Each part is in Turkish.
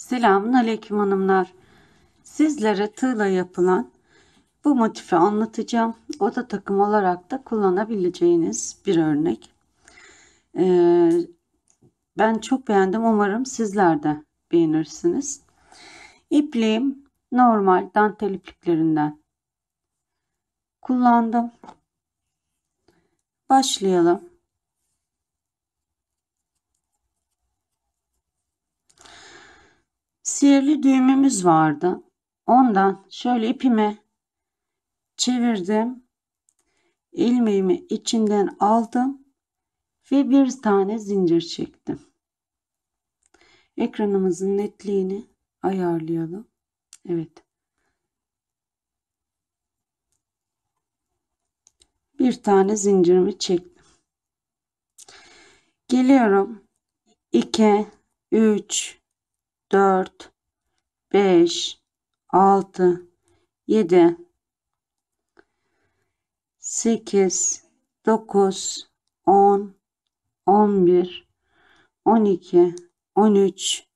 Selamun Aleyküm hanımlar. Sizlere tığla yapılan bu motifi anlatacağım. Oda takım olarak da kullanabileceğiniz bir örnek. Ee, ben çok beğendim. Umarım sizler de beğenirsiniz. İpliğim normal dantel ipliklerinden kullandım. Başlayalım. sihirli düğümümüz vardı. Ondan şöyle ipimi çevirdim. İlmeğimi içinden aldım ve bir tane zincir çektim. Ekranımızın netliğini ayarlayalım. Evet. Bir tane zincirimi çektim. Geliyorum. 2 3 4, 5, 6, 7, 8, 9, 10, 11, 12, 13,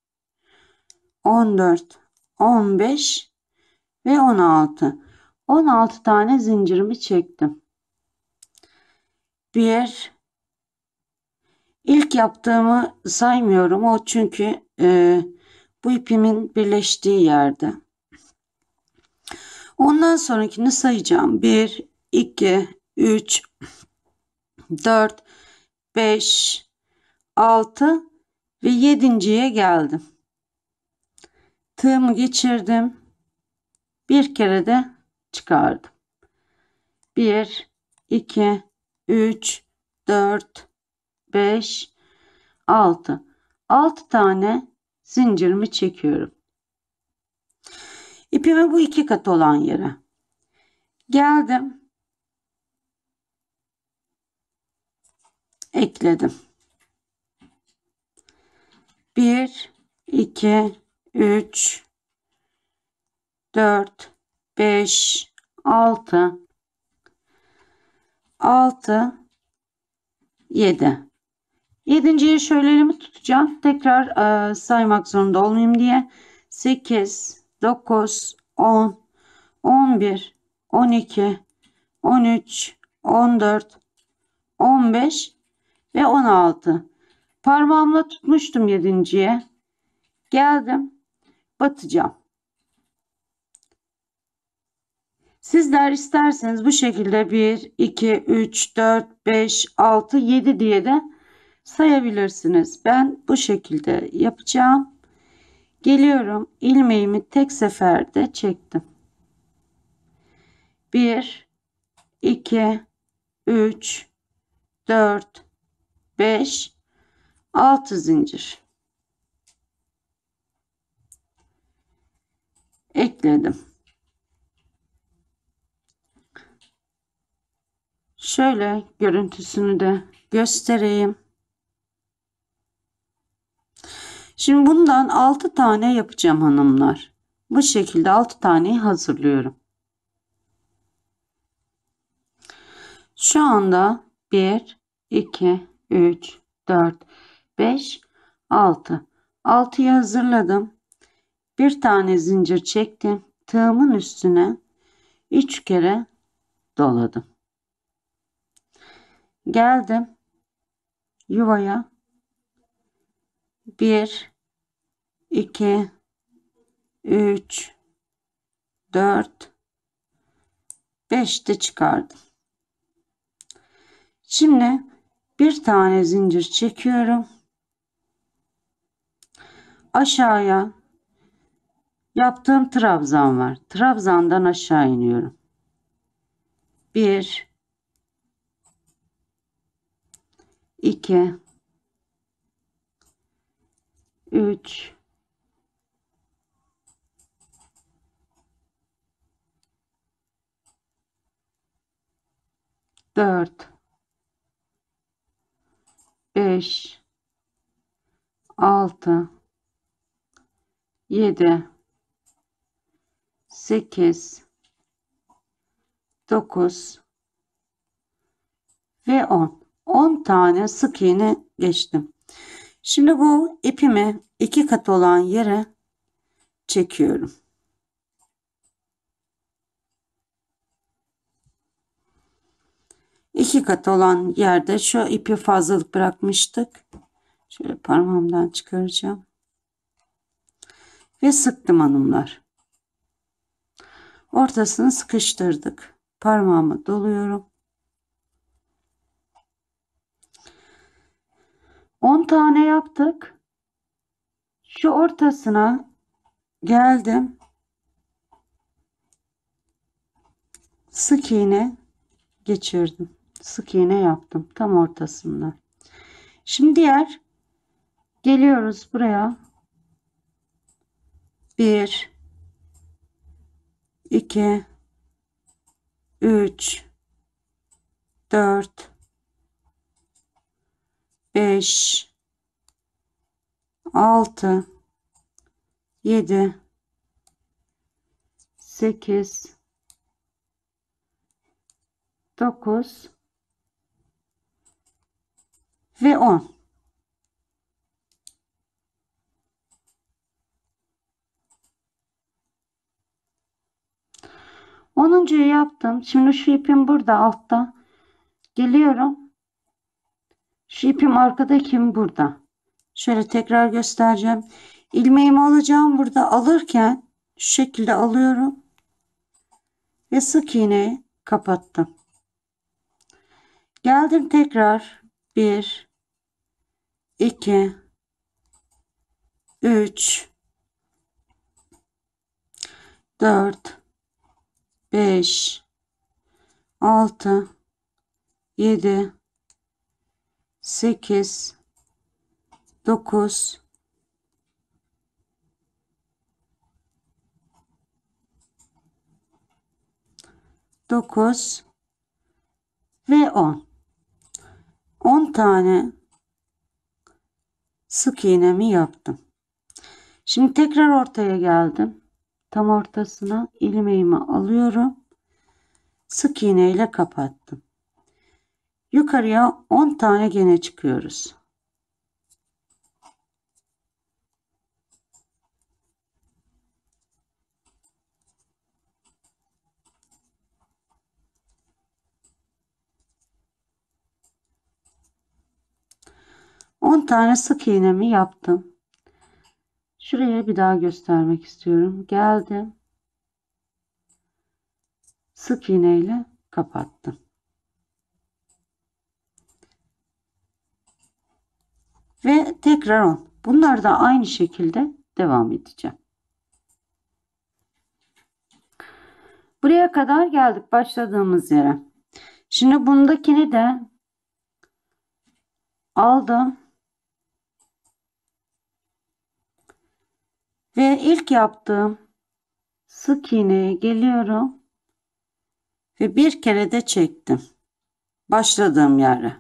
14, 15 ve 16. 16 tane zincirimi çektim. 1 İlk yaptığımı saymıyorum o çünkü e, bu ipimin birleştiği yerde. Ondan sonrakini sayacağım. 1, 2, 3, 4, 5, 6 ve 7.ye geldim. Tığımı geçirdim. Bir kere de çıkardım. 1, 2, 3, 4, 5, 6. 6 tane zincirimi çekiyorum. İpimi bu iki kat olan yere geldim. Ekledim. 1 2 3 4 5 6 6 7 Yedinciye şöylelerimi tutacağım. Tekrar e, saymak zorunda olmayayım diye. 8, 9, 10, 11, 12, 13, 14, 15 ve 16. Parmağımla tutmuştum yedinciye. Geldim. Batacağım. Sizler isterseniz bu şekilde 1, 2, 3, 4, 5, 6, 7 diye de sayabilirsiniz. Ben bu şekilde yapacağım. Geliyorum ilmeğimi tek seferde çektim. 1 2 3 4 5 6 zincir ekledim. Şöyle görüntüsünü de göstereyim. Şimdi bundan 6 tane yapacağım hanımlar. Bu şekilde 6 taneyi hazırlıyorum. Şu anda 1, 2, 3, 4, 5, 6. 6'yı hazırladım. Bir tane zincir çektim. Tığımın üstüne 3 kere doladım. Geldim yuvaya 1 2 3 4 5 de çıkardım. Şimdi bir tane zincir çekiyorum. Aşağıya yaptığım trabzan var. Trabzandan aşağı iniyorum. 1 2 3 4 5 6 7 8 9 ve 10. 10 tane sık iğne geçtim. Şimdi bu ipimi iki kat olan yere çekiyorum. iki kat olan yerde şu ipi fazlalık bırakmıştık. Şöyle parmağımdan çıkaracağım. Ve sıktım hanımlar. Ortasını sıkıştırdık. Parmağımı doluyorum. 10 tane yaptık. Şu ortasına geldim. Sık iğne geçirdim sık iğne yaptım tam ortasında. Şimdi diğer geliyoruz buraya. 1 2 3 4 5 6 7 8 9 ve 10. Onuncuyu yaptım. Şimdi şu ipim burada altta. Geliyorum. Şu ipim arkadakim ipim burada. Şöyle tekrar göstereceğim. İlmeğimi alacağım burada alırken şu şekilde alıyorum. Ve sık iğneyi kapattım. Geldim tekrar 1 2 3 4 5 6 7 8 9 9 ve 10 10 tane sık iğnemi yaptım. Şimdi tekrar ortaya geldim. Tam ortasına ilmeğimi alıyorum. Sık iğne ile kapattım. Yukarıya 10 tane gene çıkıyoruz. 10 tane sık iğnemi yaptım. Şuraya bir daha göstermek istiyorum. Geldim. Sık iğneyle kapattım. Ve tekrar 10. Bunlar da aynı şekilde devam edeceğim. Buraya kadar geldik başladığımız yere. Şimdi bundakini de aldım. Ve ilk yaptığım sık iğneye geliyorum. Ve bir kere de çektim. Başladığım yere.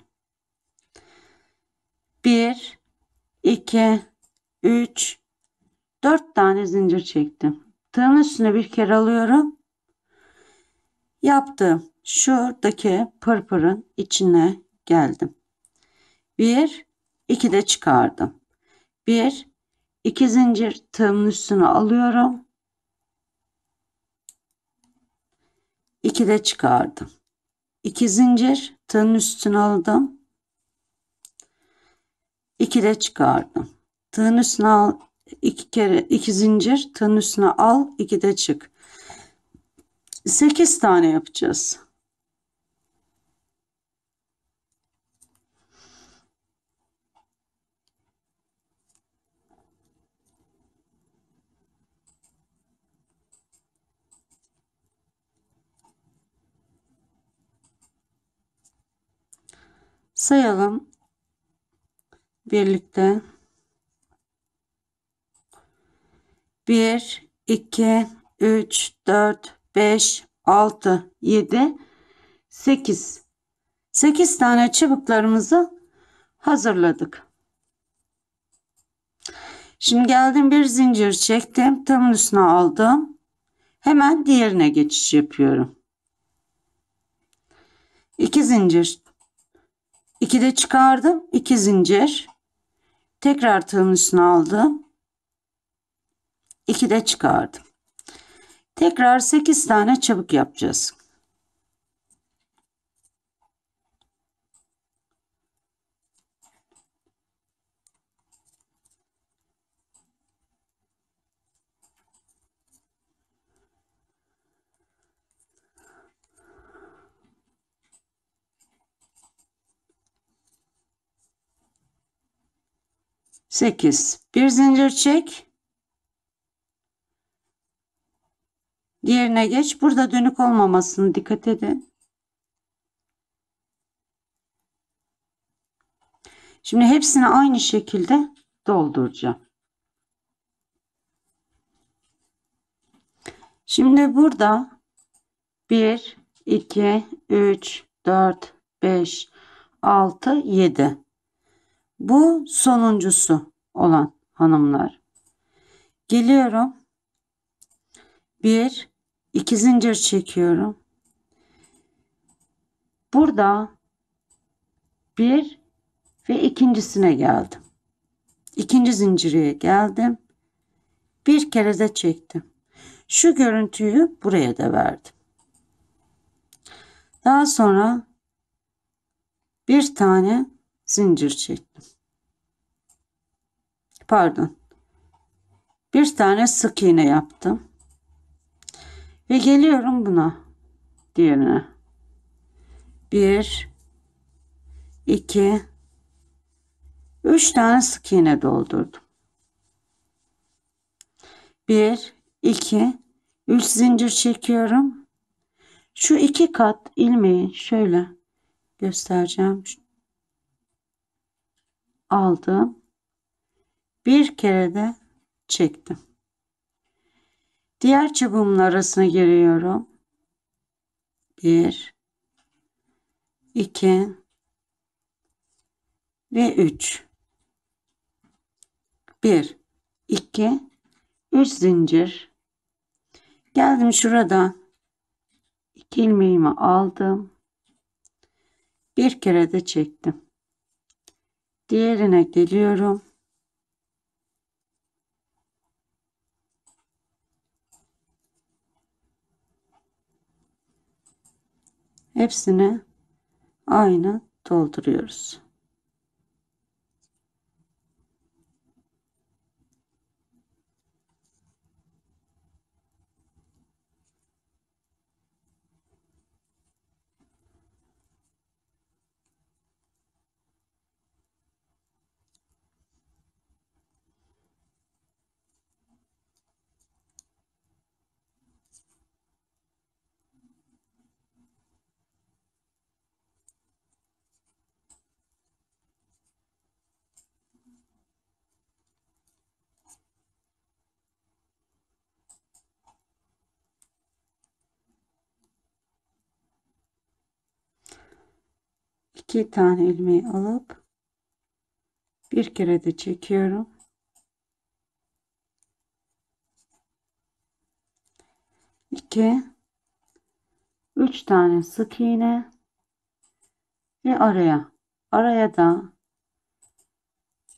1 2 3 4 tane zincir çektim. Tığın üstüne bir kere alıyorum. Yaptım. Şuradaki pırpırın içine geldim. 1 2 de çıkardım. 1 2 zincir tığımın üstüne alıyorum. 2 de çıkardım. 2 zincir tığın üstüne aldım. 2 de çıkardım. Tığın üstüne al 2 kere 2 zincir tığın üstüne al 2 de çık. 8 tane yapacağız. sayalım birlikte. 1 2 3 4 5 6 7 8 8 tane çubuklarımızı hazırladık. Şimdi geldim bir zincir çektim. Tam üstüne aldım. Hemen diğerine geçiş yapıyorum. 2 zincir 2 de çıkardım. 2 zincir. Tekrar tığın üstüne aldım. 2 de çıkardım. Tekrar 8 tane çabuk yapacağız. 8. Bir zincir çek. Diğerine geç. Burada dönük olmamasını dikkat edin. Şimdi hepsini aynı şekilde dolduracağım. Şimdi burada 1, 2, 3, 4, 5, 6, 7. Bu sonuncusu olan hanımlar. Geliyorum. Bir, iki zincir çekiyorum. Burada bir ve ikincisine geldim. İkinci zinciriye geldim. Bir kere de çektim. Şu görüntüyü buraya da verdim. Daha sonra bir tane zincir çektim. Pardon. Bir tane sık iğne yaptım. Ve geliyorum buna. Diğerine. Bir, iki, üç tane sık iğne doldurdum. Bir, iki, üç zincir çekiyorum. Şu iki kat ilmeği şöyle göstereceğim aldım. Bir kere de çektim. Diğer çubuğumun arasına giriyorum. Bir iki ve üç. Bir iki üç zincir geldim şurada iki ilmeğimi aldım bir kere de çektim Diğerine geliyorum. Hepsini aynı dolduruyoruz. iki tane ilmeği alıp bir kere de çekiyorum. iki üç tane sık iğne ve araya araya da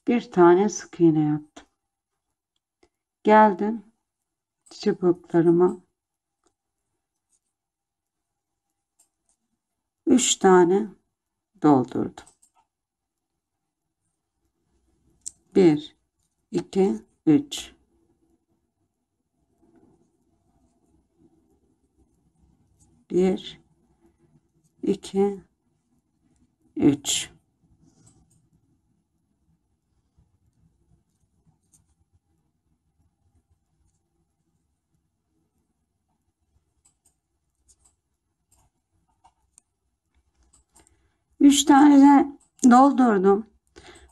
bir tane sık iğne yaptım. Geldim çubuklarıma. Üç tane doldurdum. 1 2 3 1 2 3 3 tane de doldurdum.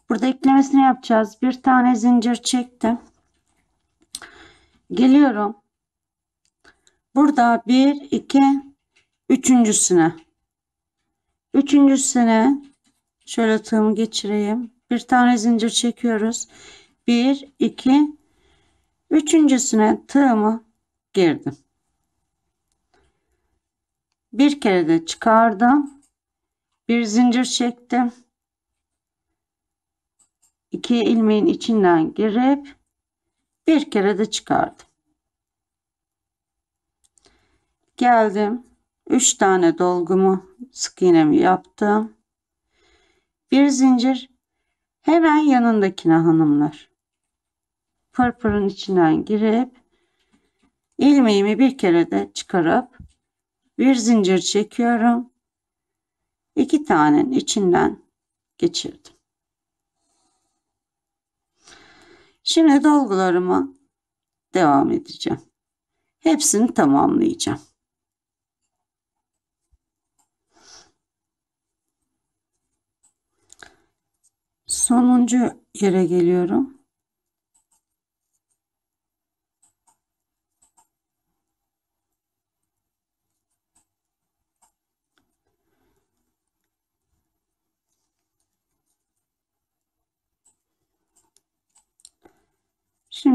Burada eklemesini yapacağız. Bir tane zincir çektim. Geliyorum. Burada 1, 2, üçüncüsüne. Üçüncüsüne şöyle tığımı geçireyim. Bir tane zincir çekiyoruz. 1, 2, üçüncüsüne tığımı girdim. Bir kere de çıkardım bir zincir çektim. 2 ilmeğin içinden girip bir kere de çıkardım. Geldim. 3 tane dolgumu sık iğnemi yaptım. Bir zincir hemen yanındakine hanımlar. Pırpırın içinden girip ilmeğimi bir kere de çıkarıp bir zincir çekiyorum iki tanenin içinden geçirdim. Şimdi dolgularıma devam edeceğim. Hepsini tamamlayacağım. Sonuncu yere geliyorum.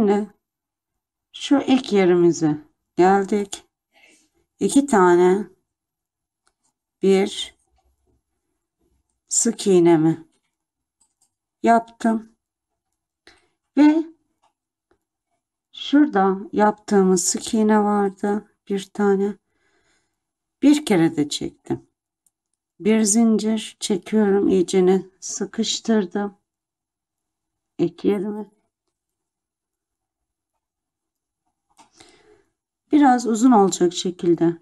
Şimdi şu ilk yerimize geldik. İki tane bir sık iğnemi yaptım. Ve şurada yaptığımız sık iğne vardı. Bir tane. Bir kere de çektim. Bir zincir çekiyorum. iyicene sıkıştırdım. İlk yerimi Biraz uzun olacak şekilde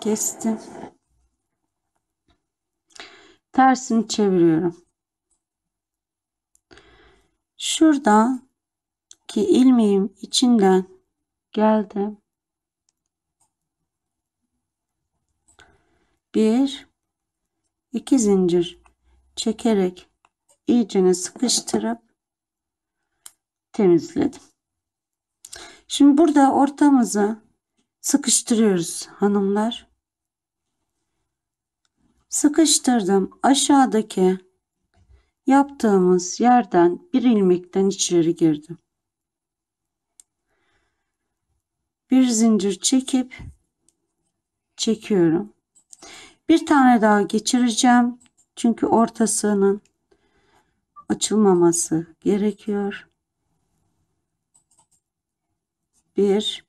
kestim. Tersini çeviriyorum. Şurada ki ilmeğim içinden geldim. Bir, iki zincir çekerek iyicene sıkıştırıp temizledim. Şimdi burada ortamızı sıkıştırıyoruz hanımlar. Sıkıştırdım. Aşağıdaki yaptığımız yerden bir ilmekten içeri girdim. Bir zincir çekip çekiyorum. Bir tane daha geçireceğim. Çünkü ortasının açılmaması gerekiyor. 1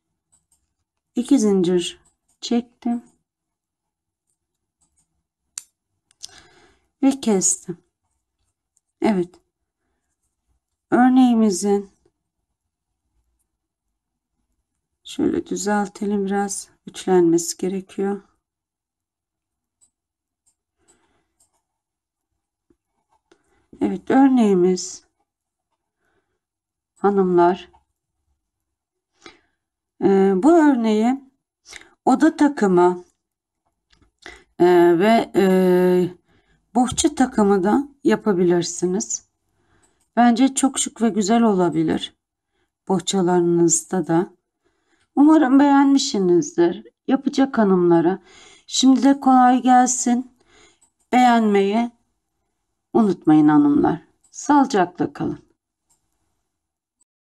2 zincir çektim ve kestim. Evet. Örneğimizin şöyle düzeltelim biraz üçlenmesi gerekiyor. Evet örneğimiz hanımlar ee, bu örneği oda takımı e, ve e, bohça takımı da yapabilirsiniz. Bence çok şık ve güzel olabilir bohçalarınızda da. Umarım beğenmişsinizdir. Yapacak hanımlara. Şimdi de kolay gelsin. Beğenmeyi unutmayın hanımlar. Sağlıcakla kalın.